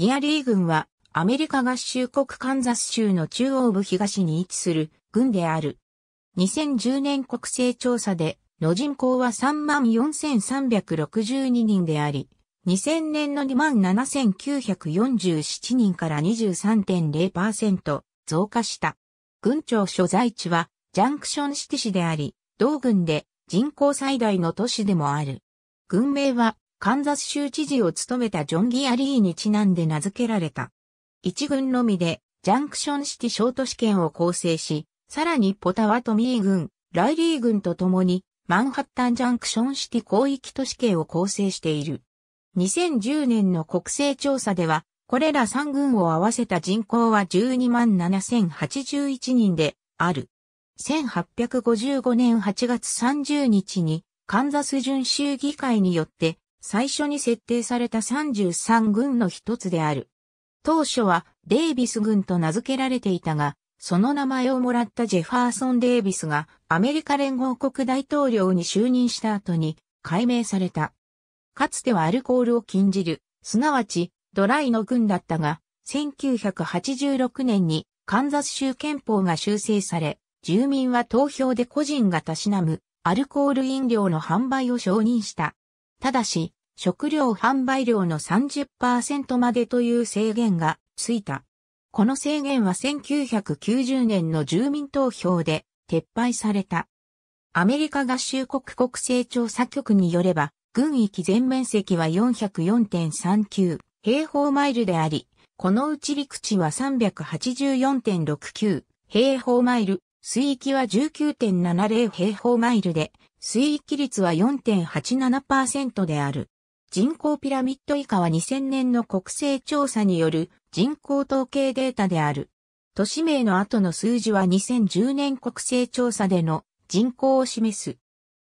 ギアリー軍はアメリカ合衆国カンザス州の中央部東に位置する軍である。2010年国勢調査での人口は34,362人であり、2000年の27,947人から23.0%増加した。軍庁所在地はジャンクションシティ市であり、同軍で人口最大の都市でもある。軍名はカンザス州知事を務めたジョン・ギアリーにちなんで名付けられた。一軍のみで、ジャンクションシティ小都市圏を構成し、さらにポタワトミー軍、ライリー軍と共に、マンハッタンジャンクションシティ広域都市圏を構成している。2010年の国勢調査では、これら3軍を合わせた人口は12万7081人である。1855年8月30日に、カンザス準州議会によって最初に設定された33軍の一つである。当初はデイビス軍と名付けられていたが、その名前をもらったジェファーソン・デイビスがアメリカ連合国大統領に就任した後に改名された。かつてはアルコールを禁じる、すなわちドライの軍だったが、1986年にカンザス州憲法が修正され、住民は投票で個人がたしなむアルコール飲料の販売を承認した。ただし、食料販売量の30%までという制限がついた。この制限は1990年の住民投票で撤廃された。アメリカ合衆国国勢調査局によれば、軍域全面積は404.39平方マイルであり、このうち陸地は384.69平方マイル、水域は19.70平方マイルで、水域率は4.87%である。人口ピラミッド以下は2000年の国勢調査による人口統計データである。都市名の後の数字は2010年国勢調査での人口を示す。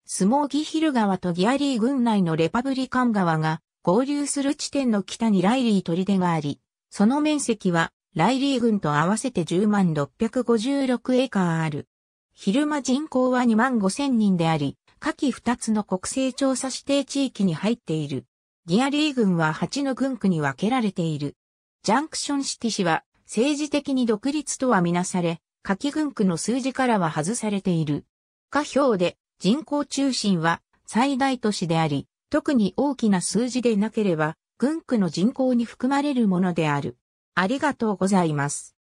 スモーギヒル川とギアリー郡内のレパブリカン川が合流する地点の北にライリー砦があり、その面積はライリー郡と合わせて10万656エーカーある。昼間人口は2万5千人であり、下記2つの国勢調査指定地域に入っている。ニアリー軍は8の軍区に分けられている。ジャンクションシティ市は政治的に独立とはみなされ、夏季軍区の数字からは外されている。下表で人口中心は最大都市であり、特に大きな数字でなければ、軍区の人口に含まれるものである。ありがとうございます。